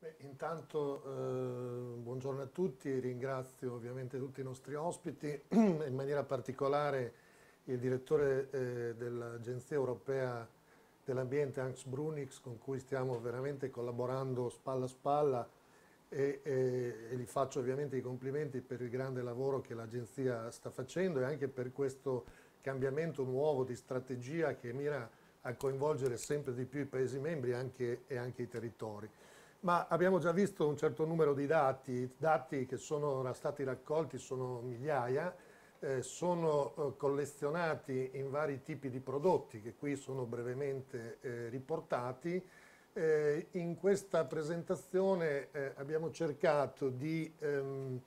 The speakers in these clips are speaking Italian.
Beh, intanto eh, buongiorno a tutti, ringrazio ovviamente tutti i nostri ospiti, in maniera particolare il direttore eh, dell'Agenzia Europea dell'Ambiente, Hans Brunix, con cui stiamo veramente collaborando spalla a spalla e, e, e gli faccio ovviamente i complimenti per il grande lavoro che l'Agenzia sta facendo e anche per questo cambiamento nuovo di strategia che mira a coinvolgere sempre di più i Paesi membri anche, e anche i territori. Ma abbiamo già visto un certo numero di dati, dati che sono stati raccolti, sono migliaia, eh, sono eh, collezionati in vari tipi di prodotti che qui sono brevemente eh, riportati. Eh, in questa presentazione eh, abbiamo cercato di, ehm,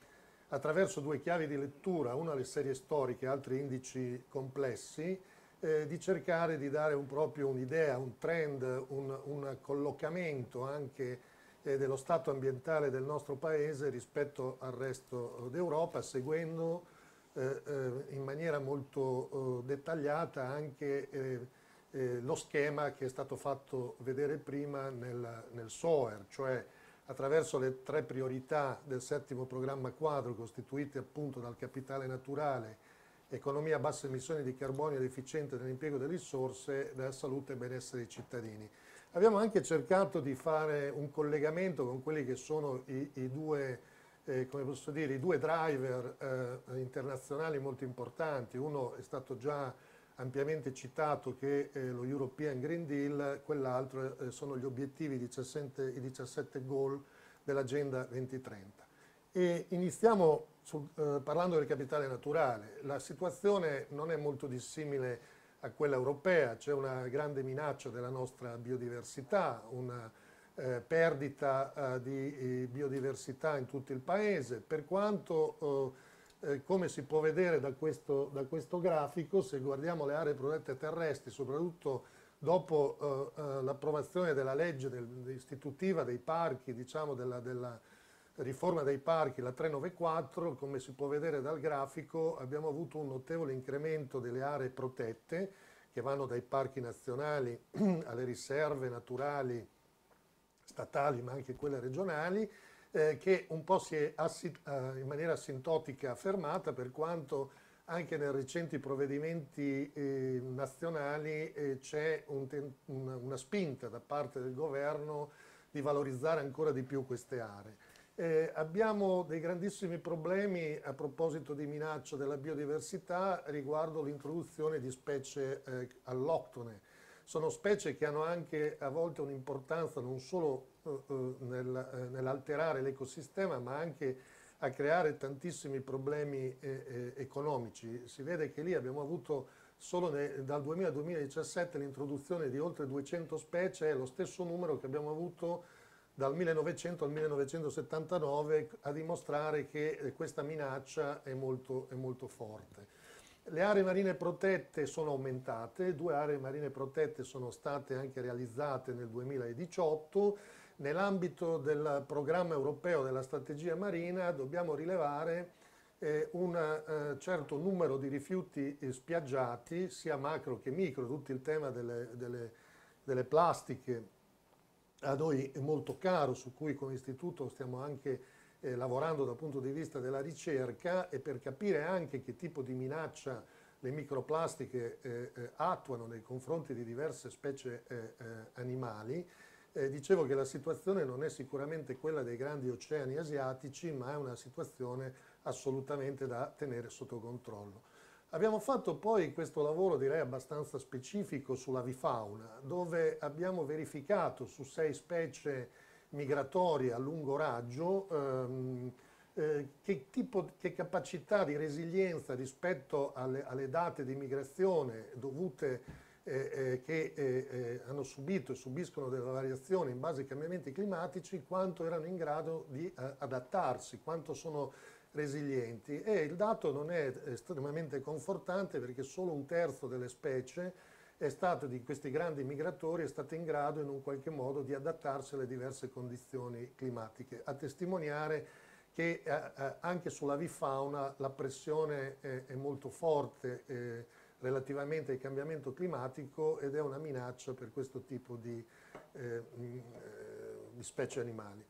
attraverso due chiavi di lettura, una le serie storiche, altri indici complessi, eh, di cercare di dare un proprio un'idea, un trend, un, un collocamento anche eh, dello stato ambientale del nostro Paese rispetto al resto eh, d'Europa, seguendo eh, eh, in maniera molto eh, dettagliata anche lo schema che è stato fatto vedere prima nel, nel SOER, cioè attraverso le tre priorità del settimo programma quadro costituite appunto dal capitale naturale, economia a basse emissioni di carbonio ed efficiente nell'impiego delle risorse, della salute e benessere dei cittadini. Abbiamo anche cercato di fare un collegamento con quelli che sono i, i, due, eh, dire, i due, driver eh, internazionali molto importanti. Uno è stato già ampiamente citato che è eh, lo European Green Deal, quell'altro eh, sono gli obiettivi, 17, i 17 goal dell'Agenda 2030. E iniziamo sul, eh, parlando del capitale naturale. La situazione non è molto dissimile a quella europea, c'è una grande minaccia della nostra biodiversità, una eh, perdita eh, di eh, biodiversità in tutto il paese, per quanto eh, eh, come si può vedere da questo, da questo, grafico, se guardiamo le aree protette terrestri, soprattutto dopo eh, l'approvazione della legge del, istitutiva dei parchi, diciamo della, della riforma dei parchi, la 394, come si può vedere dal grafico, abbiamo avuto un notevole incremento delle aree protette che vanno dai parchi nazionali alle riserve naturali statali ma anche quelle regionali, eh, che un po' si è eh, in maniera asintotica fermata per quanto anche nei recenti provvedimenti eh, nazionali eh, c'è un una spinta da parte del governo di valorizzare ancora di più queste aree. Eh, abbiamo dei grandissimi problemi a proposito di minaccia della biodiversità riguardo l'introduzione di specie eh, alloctone. Sono specie che hanno anche a volte un'importanza non solo eh, eh nel, eh, nell'alterare l'ecosistema ma anche a creare tantissimi problemi eh, economici. Si vede che lì abbiamo avuto solo ne, dal 2000 al 2017 l'introduzione di oltre 200 specie, è lo stesso numero che abbiamo avuto dal 1900 al 1979 a dimostrare che eh, questa minaccia è molto, è molto forte. Le aree marine protette sono aumentate, due aree marine protette sono state anche realizzate nel 2018. Nell'ambito del programma europeo della strategia marina dobbiamo rilevare eh, un eh, certo numero di rifiuti eh, spiaggiati, sia macro che micro, tutto il tema delle, delle, delle plastiche a noi è molto caro, su cui come istituto stiamo anche eh, lavorando dal punto di vista della ricerca e per capire anche che tipo di minaccia le microplastiche eh, eh attuano nei confronti di diverse specie eh, eh, animali. dicevo che la situazione non è sicuramente quella dei grandi oceani asiatici, ma è una situazione assolutamente da tenere sotto controllo. Abbiamo fatto poi questo lavoro direi abbastanza specifico sulla sull'avifauna, dove abbiamo verificato su sei specie migratorie a lungo raggio ehm, eh, che, tipo, che, capacità di resilienza rispetto alle, alle date di migrazione dovute eh, eh, che eh, eh, hanno subito e subiscono delle variazioni in base ai cambiamenti climatici, quanto erano in grado di eh, adattarsi, quanto sono resilienti e il dato non è estremamente confortante perché solo un terzo delle specie è stato di questi grandi migratori è stato in grado in un qualche modo di adattarsi alle diverse condizioni climatiche, a testimoniare che eh, eh anche vifauna la pressione è, è molto forte eh, relativamente al cambiamento climatico ed è una minaccia per questo tipo di, eh, mm, eh di specie animali.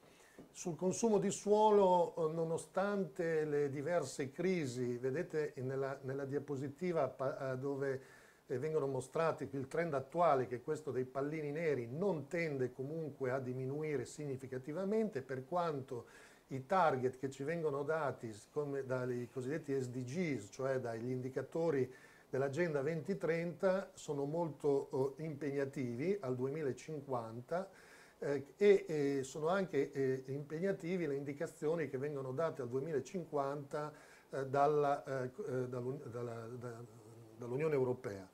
Sul consumo di suolo, eh, nonostante le diverse crisi, vedete nella, nella diapositiva eh, dove eh, vengono mostrati il trend attuale, che è questo dei pallini neri, non tende comunque a diminuire significativamente per quanto i target che ci vengono dati come dai cosiddetti SDGs, cioè dagli indicatori dell'Agenda 2030, sono molto oh, impegnativi al 2050 eh, e eh, sono anche eh, impegnativi le indicazioni che vengono date al 2050 eh, dalla, eh, eh, dall'Unione dall dall Europea.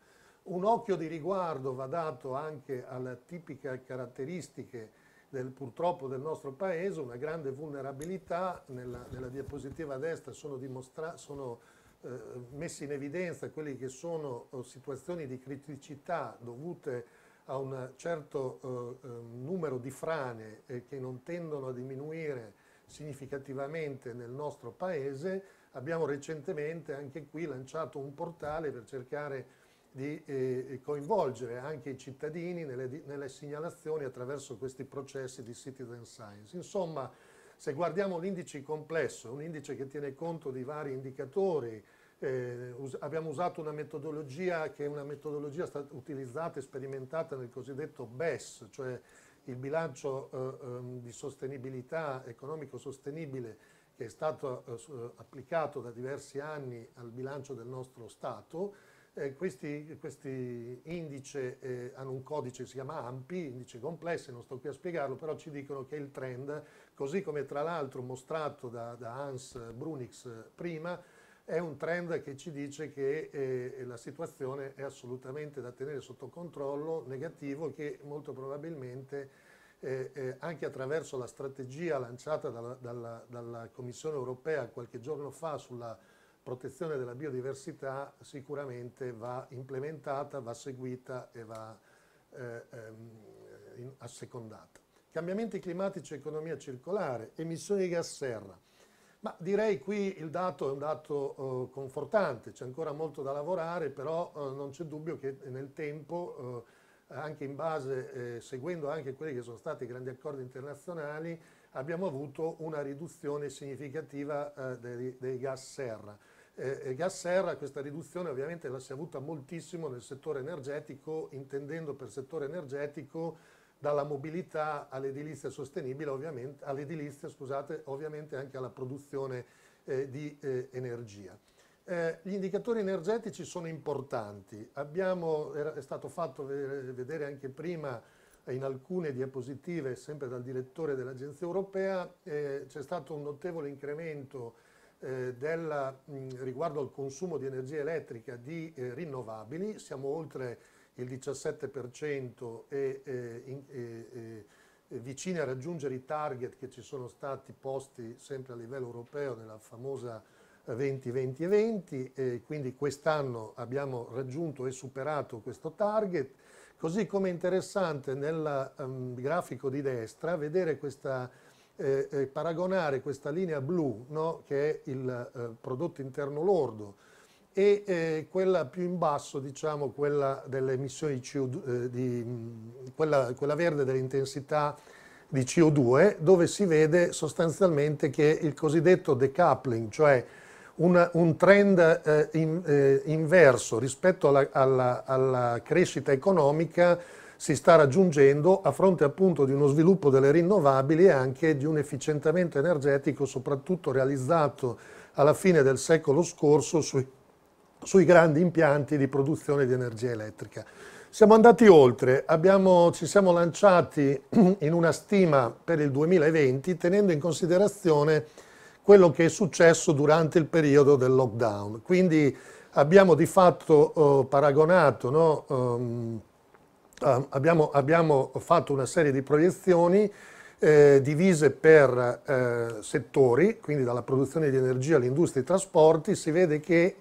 Un occhio di riguardo va dato anche alle tipiche caratteristiche del, purtroppo del nostro Paese, una grande vulnerabilità, nella, nella diapositiva a destra sono, sono messi in evidenza quelle che sono oh, situazioni di criticità dovute a un certo eh, eh, numero di frane eh, che non tendono a diminuire significativamente nel nostro paese, abbiamo recentemente anche qui lanciato un portale per cercare di eh, eh coinvolgere anche i cittadini nelle, nelle, segnalazioni attraverso questi processi di citizen science. Insomma, se guardiamo l'indice complesso, un indice che tiene conto di vari indicatori, eh, us abbiamo usato una metodologia che è una metodologia utilizzata e sperimentata nel cosiddetto BES, cioè il bilancio eh, um, di sostenibilità economico sostenibile che è stato eh, applicato da diversi anni al bilancio del nostro Stato. questi, questi indici eh, hanno un codice che si chiama AMPI, indici complessi, non sto qui a spiegarlo, però ci dicono che il trend, così come tra l'altro mostrato da, da Hans Brunix eh, prima, è un trend che ci dice che eh, la situazione è assolutamente da tenere sotto controllo, negativo, che molto probabilmente eh, eh, anche attraverso la strategia lanciata dalla, dalla, dalla, Commissione europea qualche giorno fa sulla protezione della biodiversità sicuramente va implementata, va seguita e va eh, ehm, in, assecondata. Cambiamenti climatici, economia circolare, emissioni di gas serra, ma direi qui il dato è un dato eh, confortante, c'è ancora molto da lavorare, però eh, non c'è dubbio che nel tempo, eh, anche in base, eh, seguendo anche quelli che sono stati i grandi accordi internazionali, abbiamo avuto una riduzione significativa eh, dei, dei, gas serra. Eh, gas serra, questa riduzione ovviamente la si è avuta moltissimo nel settore energetico, intendendo per settore energetico dalla mobilità all'edilizia sostenibile, ovviamente, all'edilizia, scusate, ovviamente anche alla produzione eh, di eh, energia. Eh, gli indicatori energetici sono importanti, Abbiamo, è stato fatto vedere anche prima in alcune diapositive, sempre dal direttore dell'Agenzia Europea, eh, c'è stato un notevole incremento eh, della, mh, riguardo al consumo di energia elettrica di eh, rinnovabili, siamo oltre il 17% e, e, e, e vicine a raggiungere i target che ci sono stati posti sempre a livello europeo nella famosa 2020 20 e 20, e quindi quest'anno abbiamo raggiunto e superato questo target, così come è interessante nel um, grafico di destra vedere questa, eh, eh, paragonare questa linea blu no, che è il eh, prodotto interno lordo e eh, quella più in basso, diciamo, quella delle emissioni CO2, eh, di, quella, quella verde dell'intensità di CO2, dove si vede sostanzialmente che il cosiddetto decoupling, cioè un, un trend eh, in, eh, inverso rispetto alla, alla, alla, crescita economica, si sta raggiungendo a fronte appunto di uno sviluppo delle rinnovabili e anche di un efficientamento energetico, soprattutto realizzato alla fine del secolo scorso sui, sui grandi impianti di produzione di energia elettrica. Siamo andati oltre, abbiamo, ci siamo lanciati in una stima per il 2020 tenendo in considerazione quello che è successo durante il periodo del lockdown. Quindi abbiamo di fatto eh, paragonato, no? um, abbiamo, abbiamo, fatto una serie di proiezioni eh, divise per eh, settori, quindi dalla produzione di energia all'industria e ai trasporti, si vede che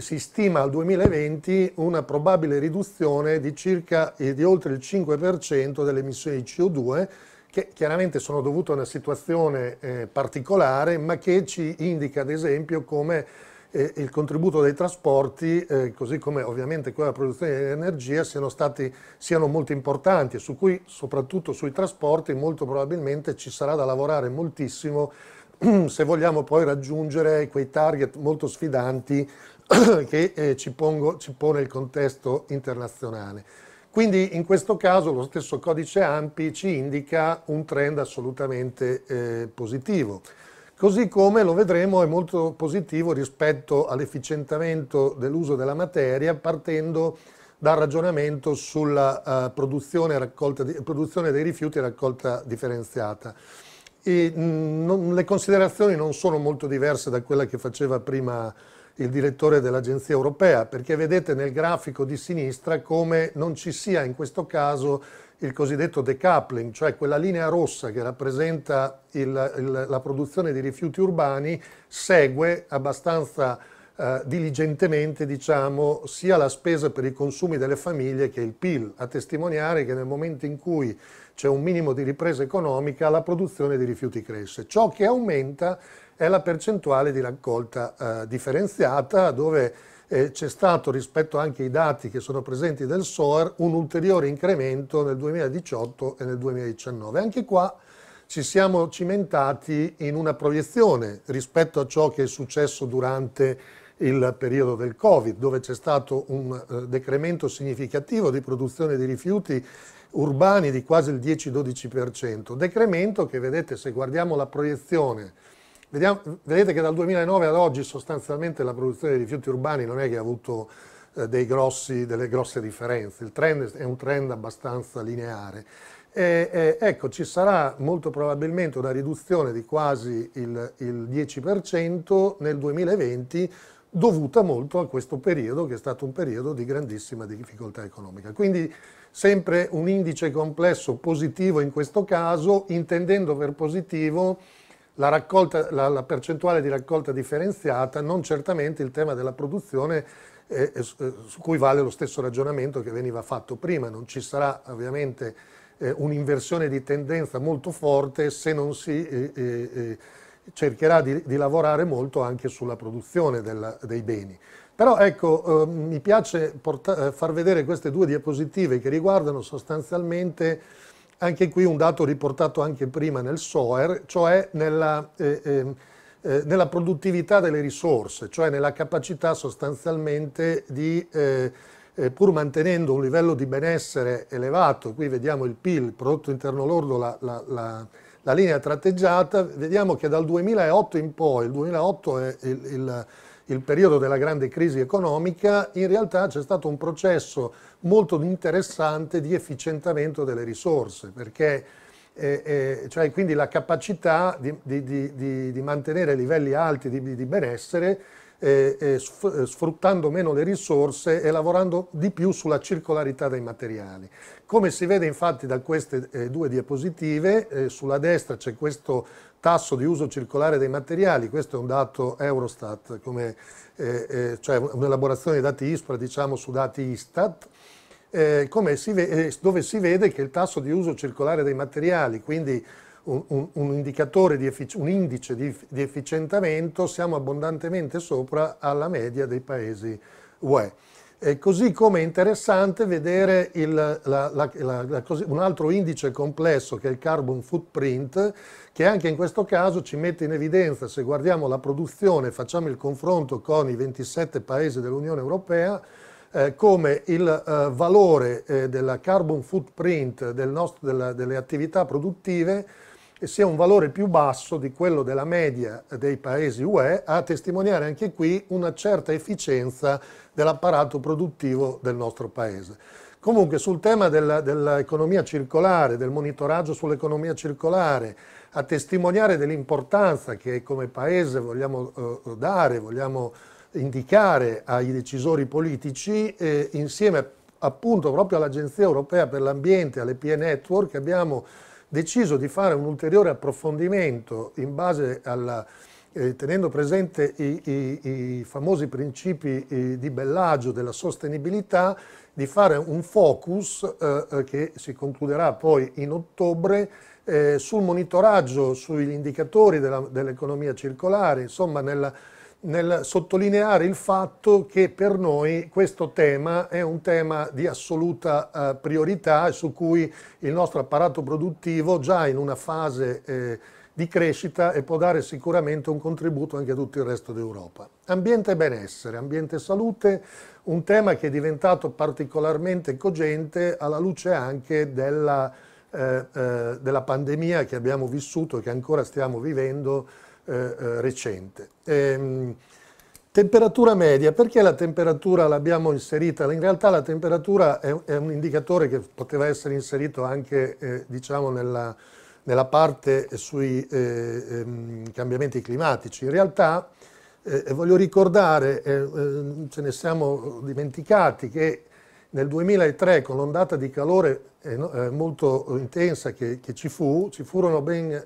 si stima al 2020 una probabile riduzione di circa eh, di oltre il 5% delle emissioni di CO2 che chiaramente sono dovute a una situazione eh, particolare ma che ci indica ad esempio come eh, il contributo dei trasporti eh, così come ovviamente quella produzione di energia siano, stati, siano molto importanti e su cui soprattutto sui trasporti molto probabilmente ci sarà da lavorare moltissimo se vogliamo poi raggiungere quei target molto sfidanti che eh, ci, pongo, ci pone il contesto internazionale. Quindi in questo caso lo stesso codice AMPI ci indica un trend assolutamente eh, positivo. Così come lo vedremo è molto positivo rispetto all'efficientamento dell'uso della materia partendo dal ragionamento sulla eh, produzione, raccolta, produzione, dei rifiuti e raccolta differenziata. E, mh, mm, non, le considerazioni non sono molto diverse da quella che faceva prima il direttore dell'Agenzia europea, perché vedete nel grafico di sinistra come non ci sia in questo caso il cosiddetto decoupling, cioè quella linea rossa che rappresenta il, il, la produzione di rifiuti urbani, segue abbastanza eh, diligentemente diciamo, sia la spesa per i consumi delle famiglie che il PIL, a testimoniare che nel momento in cui c'è un minimo di ripresa economica la produzione di rifiuti cresce. Ciò che aumenta è la percentuale di raccolta eh, differenziata dove eh, c'è stato rispetto anche ai dati che sono presenti del SOAR un ulteriore incremento nel 2018 e nel 2019. Anche qua ci siamo cimentati in una proiezione rispetto a ciò che è successo durante il periodo del Covid, dove c'è stato un eh, decremento significativo di produzione di rifiuti urbani di quasi il 10-12%, decremento che vedete se guardiamo la proiezione Vediamo, vedete che dal 2009 ad oggi sostanzialmente la produzione di rifiuti urbani non è che ha avuto eh, grossi, delle grosse differenze, il trend è un trend abbastanza lineare. E, e, ecco, ci sarà molto probabilmente una riduzione di quasi il, il 10% nel 2020 dovuta molto a questo periodo che è stato un periodo di grandissima difficoltà economica. Quindi sempre un indice complesso positivo in questo caso, intendendo per positivo la, raccolta, la, la, percentuale di raccolta differenziata, non certamente il tema della produzione eh, eh, eh, su cui vale lo stesso ragionamento che veniva fatto prima. Non ci sarà ovviamente eh, un'inversione di tendenza molto forte se non si eh, eh, cercherà di, di, lavorare molto anche sulla produzione della, dei beni. Però ecco, ehm, mi piace far vedere queste due diapositive che riguardano sostanzialmente anche qui un dato riportato anche prima nel SOER, cioè nella, eh, ehm, eh, nella produttività delle risorse, cioè nella capacità sostanzialmente di, eh, eh pur mantenendo un livello di benessere elevato, qui vediamo il PIL, il prodotto interno lordo, la, la, la, la linea tratteggiata, vediamo che dal 2008 in poi, il 2008 è il, il il periodo della grande crisi economica, in realtà c'è stato un processo molto interessante di efficientamento delle risorse, perché eh, eh, cioè quindi la capacità di, di, di, di mantenere livelli alti di, benessere eh, eh, eh, sfruttando meno le risorse e lavorando di più sulla circolarità dei materiali. Come si vede infatti da queste eh, due diapositive, sulla destra c'è questo tasso di uso circolare dei materiali, questo è un dato Eurostat, come, eh, eh, cioè un'elaborazione dei dati ISPRA diciamo, su dati ISTAT, eh, si eh, dove si vede che il tasso di uso circolare dei materiali, quindi un, un, un indicatore di un indice di, di, efficientamento, siamo abbondantemente sopra alla media dei paesi UE. E così come è interessante vedere il, la, la, la, un altro indice complesso che è il carbon footprint, che anche in questo caso ci mette in evidenza, se guardiamo la produzione, facciamo il confronto con i 27 paesi dell'Unione Europea, eh, come il eh, valore eh, del carbon footprint del nostro, della, delle attività produttive sia un valore più basso di quello della media dei paesi UE, a testimoniare anche qui una certa efficienza dell'apparato produttivo del nostro Paese. Comunque sul tema dell'economia circolare, del monitoraggio sull'economia circolare, a testimoniare dell'importanza che come Paese vogliamo eh, dare, vogliamo indicare ai decisori politici, eh, insieme appunto proprio all'Agenzia Europea per l'Ambiente, alle PE Network, abbiamo deciso di fare un ulteriore approfondimento in base alla eh, tenendo presente i, i, i famosi principi eh, di Bellagio della sostenibilità, di fare un focus eh, eh che si concluderà poi in ottobre eh, sul monitoraggio, sugli indicatori dell'economia circolare, insomma nella, nel sottolineare il fatto che per noi questo tema è un tema di assoluta eh, priorità e su cui il nostro apparato produttivo già in una fase eh, di crescita e può dare sicuramente un contributo anche a tutto il resto d'Europa. Ambiente e benessere, ambiente e salute, un tema che è diventato particolarmente cogente alla luce anche della, eh, eh, della pandemia che abbiamo vissuto e che ancora stiamo vivendo eh, eh recente. Ehm, Temperatura media, perché la temperatura l'abbiamo inserita? In realtà la temperatura è, un indicatore che poteva essere inserito anche eh, diciamo nella, nella parte sui eh, ehm, cambiamenti climatici. In realtà eh, voglio ricordare, eh, eh, ce ne siamo dimenticati, che nel 2003 con l'ondata di calore eh, eh, molto intensa che, che, ci fu, ci furono ben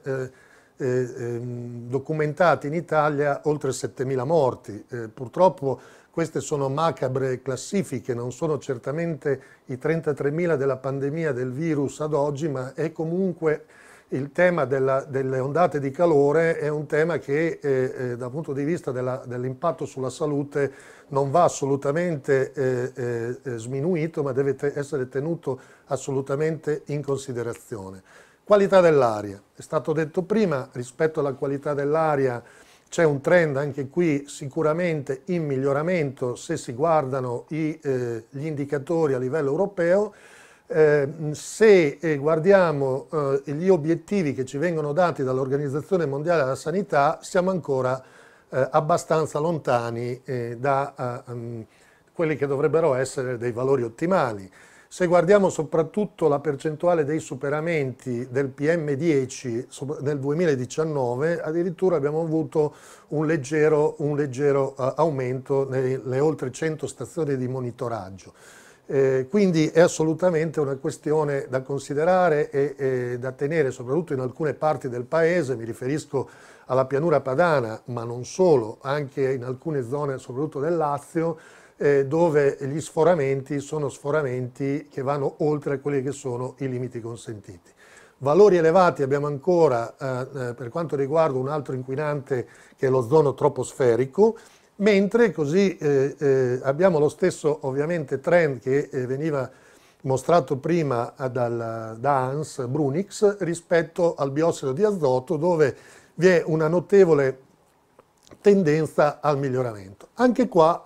ehm, documentati in Italia oltre 7.000 morti. purtroppo queste sono macabre classifiche, non sono certamente i 33.000 della pandemia del virus ad oggi, ma è comunque il tema della, delle ondate di calore è un tema che eh, eh, dal punto di vista dell'impatto sulla salute non va assolutamente eh, eh, eh, sminuito ma deve te essere tenuto assolutamente in considerazione. Qualità dell'aria, è stato detto prima, rispetto alla qualità dell'aria c'è un trend anche qui sicuramente in miglioramento se si guardano i, eh, gli indicatori a livello europeo, Ehm, se eh, guardiamo eh, gli obiettivi che ci vengono dati dall'Organizzazione Mondiale della Sanità, siamo ancora eh, abbastanza lontani eh, da um, quelli che dovrebbero essere dei valori ottimali. Se guardiamo soprattutto la percentuale dei superamenti del PM10 nel 2019, addirittura abbiamo avuto un leggero, un leggero aumento nelle oltre 100 stazioni di monitoraggio. Eh, quindi è assolutamente una questione da considerare e, e, da tenere soprattutto in alcune parti del paese, mi riferisco alla pianura padana, ma non solo, anche in alcune zone soprattutto del Lazio, eh, dove gli sforamenti sono sforamenti che vanno oltre quelli che sono i limiti consentiti. Valori elevati abbiamo ancora eh, eh per quanto riguarda un altro inquinante che è l'ozono troposferico, mentre così eh, eh, abbiamo lo stesso ovviamente trend che eh, veniva mostrato prima dal, da Hans Brunix rispetto al biossido di azoto dove vi è una notevole tendenza al miglioramento. Anche qua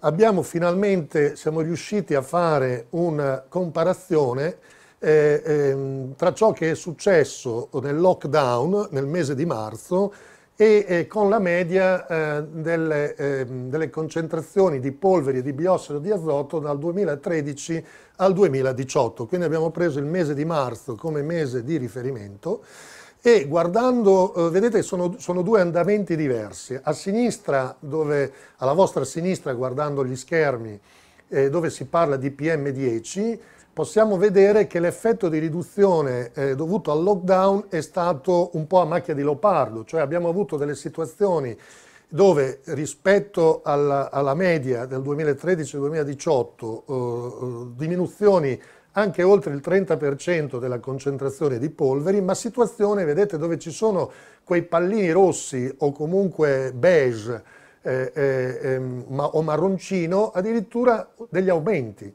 abbiamo finalmente, siamo riusciti a fare una comparazione eh, ehm, tra ciò che è successo nel lockdown nel mese di marzo e eh, con la media eh, delle, eh, delle, concentrazioni di polveri e di biossido di azoto dal 2013 al 2018. Quindi abbiamo preso il mese di marzo come mese di riferimento e guardando, eh, vedete, sono, sono, due andamenti diversi. A sinistra, dove, alla vostra sinistra, guardando gli schermi, eh, dove si parla di PM10, possiamo vedere che l'effetto di riduzione eh, dovuto al lockdown è stato un po' a macchia di leopardo, cioè abbiamo avuto delle situazioni dove rispetto alla, alla media del 2013-2018 eh, eh, diminuzioni anche oltre il 30% della concentrazione di polveri, ma situazione, vedete, dove ci sono quei pallini rossi o comunque beige eh, eh ehm, ma, o marroncino, addirittura degli aumenti.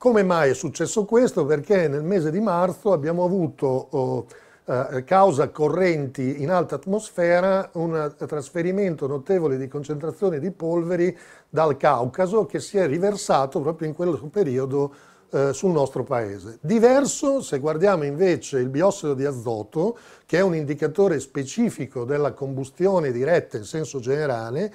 Come mai è successo questo? Perché nel mese di marzo abbiamo avuto, oh, eh, causa correnti in alta atmosfera, un trasferimento notevole di concentrazione di polveri dal Caucaso che si è riversato proprio in quel periodo eh, sul nostro paese. Diverso se guardiamo invece il biossido di azoto, che è un indicatore specifico della combustione diretta in senso generale,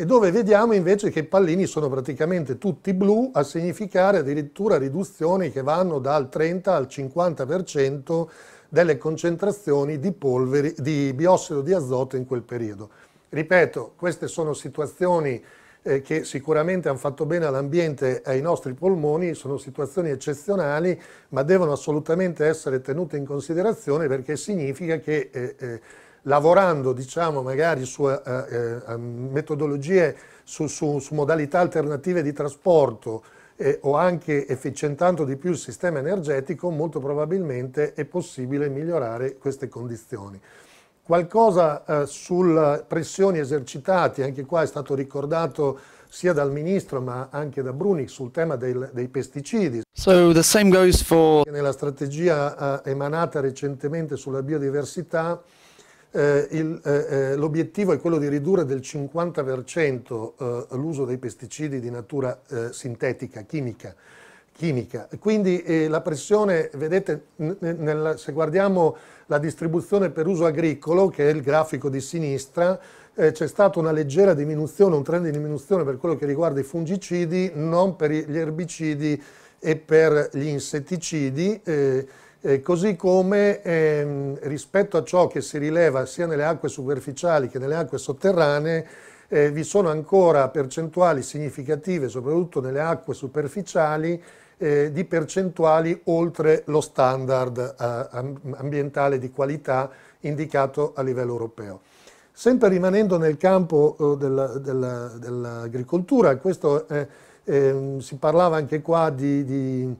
e dove vediamo invece che i pallini sono praticamente tutti blu, a significare addirittura riduzioni che vanno dal 30 al 50% delle concentrazioni di, polveri, di biossido di azoto in quel periodo. Ripeto, queste sono situazioni eh, che sicuramente hanno fatto bene all'ambiente e ai nostri polmoni, sono situazioni eccezionali, ma devono assolutamente essere tenute in considerazione perché significa che eh, eh, lavorando diciamo, magari su eh, eh, ehm, metodologie, su, su, su, modalità alternative di trasporto eh, o anche efficientando di più il sistema energetico, molto probabilmente è possibile migliorare queste condizioni. Qualcosa eh, sulle pressioni esercitate, anche qua è stato ricordato sia dal ministro ma anche da Brunic sul tema del, dei pesticidi. So the same goes for... Nella strategia eh, emanata recentemente sulla biodiversità eh, eh, eh, l'obiettivo è quello di ridurre del 50% eh, l'uso dei pesticidi di natura sintetica, chimica. Chimica. Quindi eh, la pressione, vedete, nel, se guardiamo la distribuzione per uso agricolo, che è il grafico di sinistra, eh, c'è stata una leggera diminuzione, un trend di diminuzione per quello che riguarda i fungicidi, non per gli erbicidi e per gli insetticidi. Eh, eh, così come ehm, rispetto a ciò che si rileva sia nelle acque superficiali che nelle acque sotterranee, eh, vi sono ancora percentuali significative, soprattutto nelle acque superficiali, eh, di percentuali oltre lo standard eh, ambientale di qualità indicato a livello europeo. Sempre rimanendo nel campo eh, dell'agricoltura, della, dell questo, ehm, si parlava anche qua di, di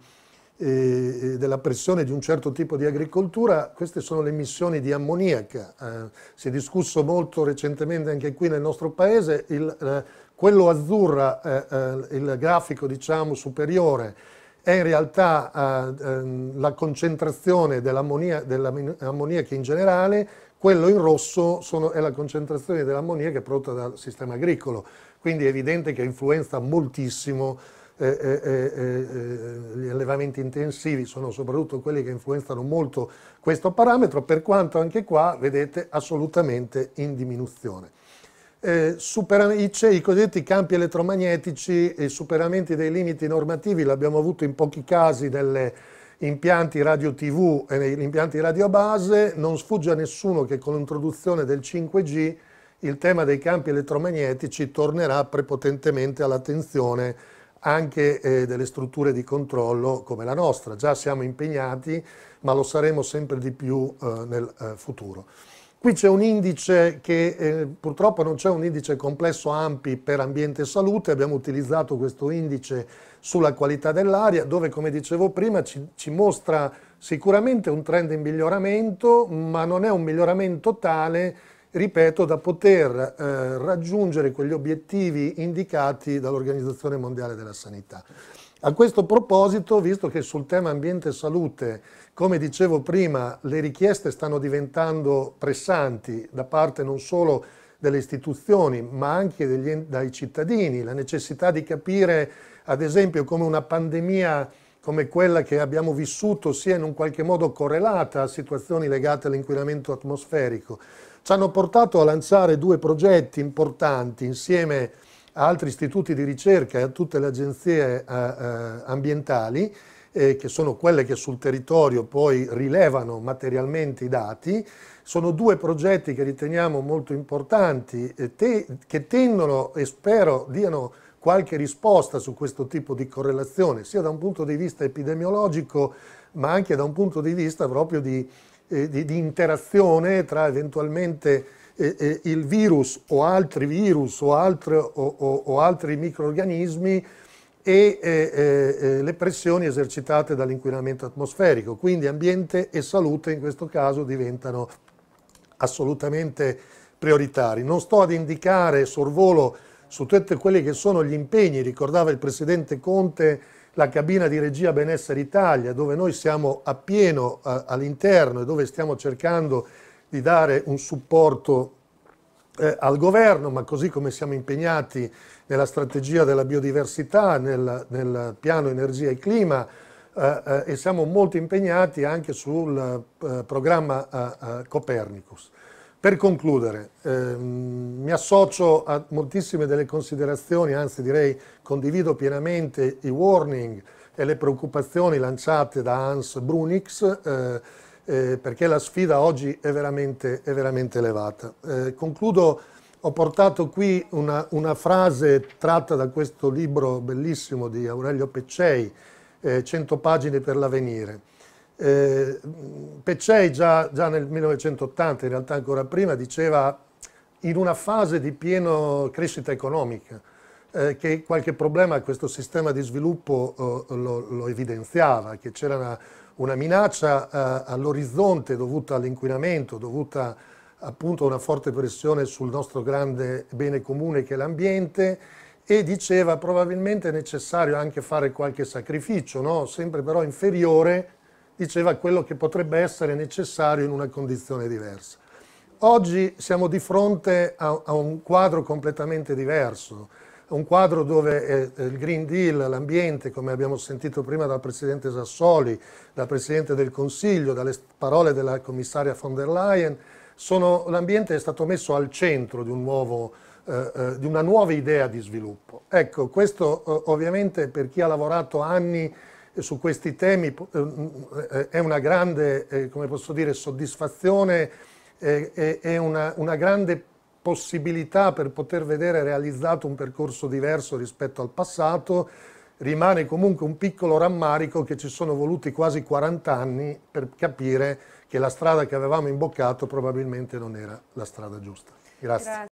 eh, della pressione di un certo tipo di agricoltura, queste sono le emissioni di ammoniaca. Eh, si è discusso molto recentemente anche qui nel nostro paese, il, eh, quello azzurra, eh, eh, il grafico diciamo, superiore, è in realtà eh, ehm, la concentrazione dell'ammoniaca in generale, quello in rosso sono, è la concentrazione dell'ammoniaca prodotta dal sistema agricolo, quindi è evidente che influenza moltissimo eh eh, eh, eh, gli allevamenti intensivi sono soprattutto quelli che influenzano molto questo parametro, per quanto anche qua vedete assolutamente in diminuzione. Eh, IC, I cosiddetti campi elettromagnetici e superamenti dei limiti normativi l'abbiamo avuto in pochi casi nelle impianti radio TV e eh, negli impianti radio base, non sfugge a nessuno che con l'introduzione del 5G il tema dei campi elettromagnetici tornerà prepotentemente all'attenzione anche eh, delle strutture di controllo come la nostra. Già siamo impegnati, ma lo saremo sempre di più eh, nel eh, futuro. Qui c'è un indice che eh, purtroppo non c'è un indice complesso AMPI per ambiente e salute, abbiamo utilizzato questo indice sulla qualità dell'aria dove come dicevo prima ci, ci mostra sicuramente un trend in miglioramento ma non è un miglioramento tale ripeto, da poter eh, raggiungere quegli obiettivi indicati dall'Organizzazione Mondiale della Sanità. A questo proposito, visto che sul tema ambiente e salute, come dicevo prima, le richieste stanno diventando pressanti da parte non solo delle istituzioni, ma anche degli, dai cittadini, la necessità di capire, ad esempio, come una pandemia come quella che abbiamo vissuto sia in un qualche modo correlata a situazioni legate all'inquinamento atmosferico, ci hanno portato a lanciare due progetti importanti insieme a altri istituti di ricerca e a tutte le agenzie eh, eh, ambientali, eh, che sono quelle che sul territorio poi rilevano materialmente i dati, sono due progetti che riteniamo molto importanti, che tendono e spero diano qualche risposta su questo tipo di correlazione, sia da un punto di vista epidemiologico, ma anche da un punto di vista proprio di, eh, di, di interazione tra eventualmente eh, eh, il virus o altri virus o, altre, o, o, o altri microorganismi e eh, eh, eh, le pressioni esercitate dall'inquinamento atmosferico. Quindi ambiente e salute in questo caso diventano assolutamente prioritari. Non sto ad indicare sorvolo su tutti quelli che sono gli impegni, ricordava il Presidente Conte la cabina di regia Benessere Italia, dove noi siamo appieno eh, all'interno e dove stiamo cercando di dare un supporto eh, al governo, ma così come siamo impegnati nella strategia della biodiversità, nel, nel piano energia e clima eh, eh, e siamo molto impegnati anche sul eh, programma eh, Copernicus. Per concludere, ehm, mi associo a moltissime delle considerazioni, anzi direi condivido pienamente i warning e le preoccupazioni lanciate da Hans Brunix, eh, eh, perché la sfida oggi è veramente, è veramente elevata. Eh, concludo, ho portato qui una, una, frase tratta da questo libro bellissimo di Aurelio Peccei, 100 eh, pagine per l'avvenire. Eh, Peccei già, già, nel 1980, in realtà ancora prima, diceva in una fase di piena crescita economica, eh, che qualche problema a questo sistema di sviluppo eh, lo, lo, evidenziava, che c'era una, una, minaccia eh, all'orizzonte dovuta all'inquinamento, dovuta appunto a una forte pressione sul nostro grande bene comune che è l'ambiente e diceva probabilmente è necessario anche fare qualche sacrificio, no? sempre però inferiore diceva quello che potrebbe essere necessario in una condizione diversa. Oggi siamo di fronte a, a un quadro completamente diverso, un quadro dove eh, eh, il Green Deal, l'ambiente, come abbiamo sentito prima dal Presidente Sassoli, dal Presidente del Consiglio, dalle parole della commissaria von der Leyen, l'ambiente è stato messo al centro di, un nuovo, eh, eh di, una nuova idea di sviluppo. Ecco, questo ovviamente per chi ha lavorato anni su questi temi eh, mm, eh, è una grande eh, come posso dire, soddisfazione e una, una grande possibilità per poter vedere realizzato un percorso diverso rispetto al passato. Rimane comunque un piccolo rammarico che ci sono voluti quasi 40 anni per capire che la strada che avevamo imboccato probabilmente non era la strada giusta. Grazie. Grazie.